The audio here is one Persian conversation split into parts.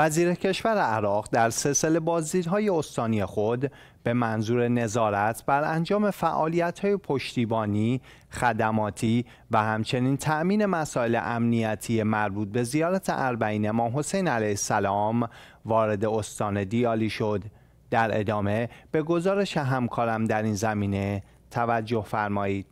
وزیر کشور عراق در سلسله بازدیدهای استانی خود به منظور نظارت بر انجام فعالیت‌های پشتیبانی، خدماتی و همچنین تأمین مسائل امنیتی مربوط به زیارت اربعین ما حسین علیه السلام وارد استان دیالی شد. در ادامه به گزارش همکارم در این زمینه توجه فرمایید.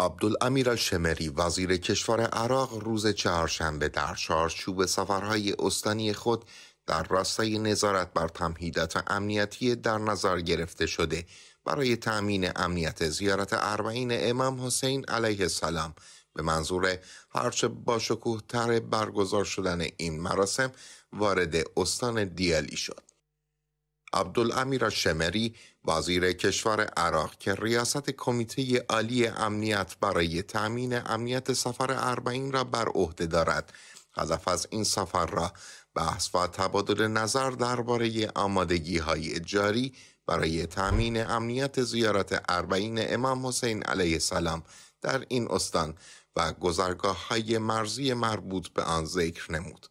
عبدالامیر شمری وزیر کشور عراق روز چهارشنبه در چارچوب سفرهای استانی خود در راستای نظارت بر تمهیدات امنیتی در نظر گرفته شده برای تأمین امنیت زیارت اربعین امام حسین علیه السلام به منظور هرچه با تر برگزار شدن این مراسم وارد استان دیالی شد. عبدالامیر شمری وزیر کشور عراق که ریاست کمیته عالی امنیت برای تامین امنیت سفر اربعین را بر عهده دارد هدف از این سفر را بحث و تبادل نظر درباره آمادگی های جاری برای تامین امنیت زیارت اربعین امام حسین علیه السلام در این استان و گذرگاه های مرزی مربوط به آن ذکر نمود.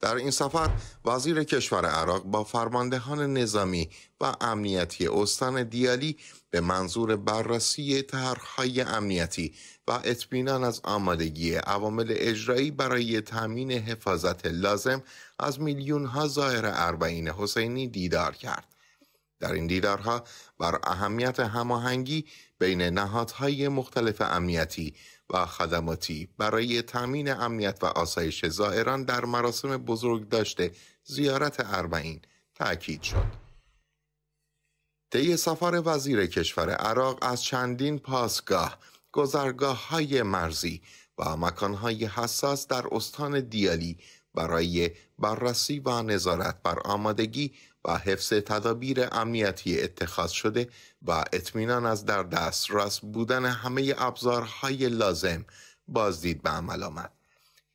در این سفر وزیر کشور عراق با فرماندهان نظامی و امنیتی استان دیالی به منظور بررسی طرحهای امنیتی و اطمینان از آمادگی عوامل اجرایی برای تامین حفاظت لازم از میلیون ها زائر اربعین حسینی دیدار کرد. در این دیدارها بر اهمیت هماهنگی بین نهادهای مختلف امنیتی و خدماتی برای تامین امنیت و آسایش زائران در مراسم بزرگ داشته زیارت اربعین تاکید شد. طی سفر وزیر کشور عراق از چندین پاسگاه، گذرگاه های مرزی و مکان های حساس در استان دیالی برای بررسی و نظارت بر آمادگی و حفظ تدابیر امنیتی اتخاذ شده و اطمینان از در دسترس بودن همه ابزارهای لازم بازدید به عمل آمد.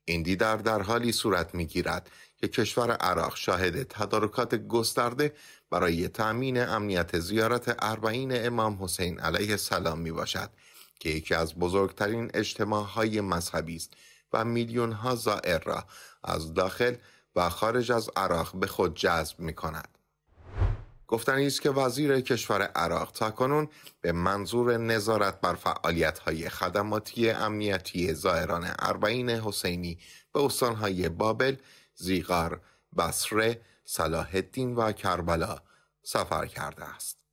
این دیدار در حالی صورت میگیرد که کشور عراق شاهد تدارکات گسترده برای تأمین امنیت زیارت اربعین امام حسین علیه السلام می باشد که یکی از بزرگترین اجتماعهای مذهبی است و میلیون ها زائر را از داخل و خارج از عراق به خود جذب می کند. گفتنی است که وزیر کشور عراق تاکنون به منظور نظارت بر فعالیت های خدماتی امنیتی زائران اربعین حسینی به استانهای بابل، زیغار، بصره، صلاح الدین و کربلا سفر کرده است.